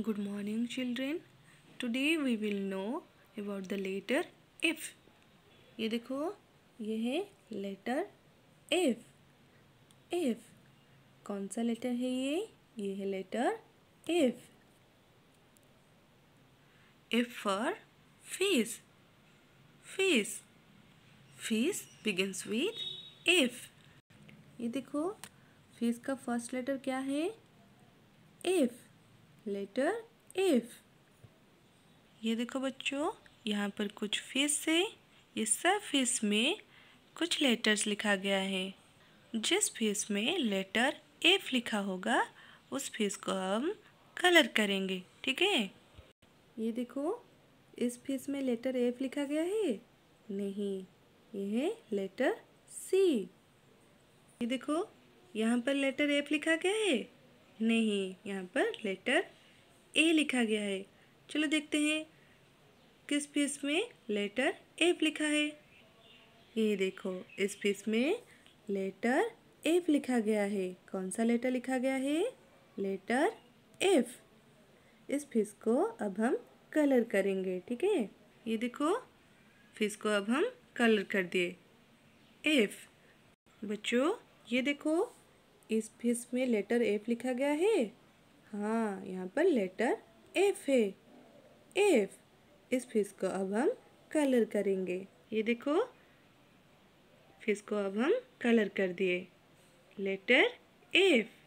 Good morning children. Today we will know about the letter F. ये देखो ये है लेटर F. F. कौन सा लेटर है ये ये है letter F. F for face. Face. Face begins with F. ये देखो फेस का फर्स्ट लेटर क्या है एफ़ लेटर एफ ये देखो बच्चों यहाँ पर कुछ फिश है ये सब फिश में कुछ लेटर्स लिखा गया है जिस फिश में लेटर एफ लिखा होगा उस फिश को हम कलर करेंगे ठीक है ये देखो इस फिश में लेटर एफ लिखा गया है नहीं ये है लेटर सी ये देखो यहाँ पर लेटर एफ लिखा गया है नहीं यहाँ पर लेटर ए लिखा गया है चलो देखते हैं किस फीस में लेटर एफ लिखा है ये देखो इस फीस में लेटर एफ लिखा गया है कौन सा लेटर लिखा गया है लेटर एफ इस फीस को अब हम कलर करेंगे ठीक है ये देखो फीस को अब हम कलर कर दिए एफ बच्चों ये देखो इस फीस में लेटर एफ लिखा गया है हाँ यहाँ पर लेटर एफ है एफ इस फिश को अब हम कलर करेंगे ये देखो फिश को अब हम कलर कर दिए लेटर एफ़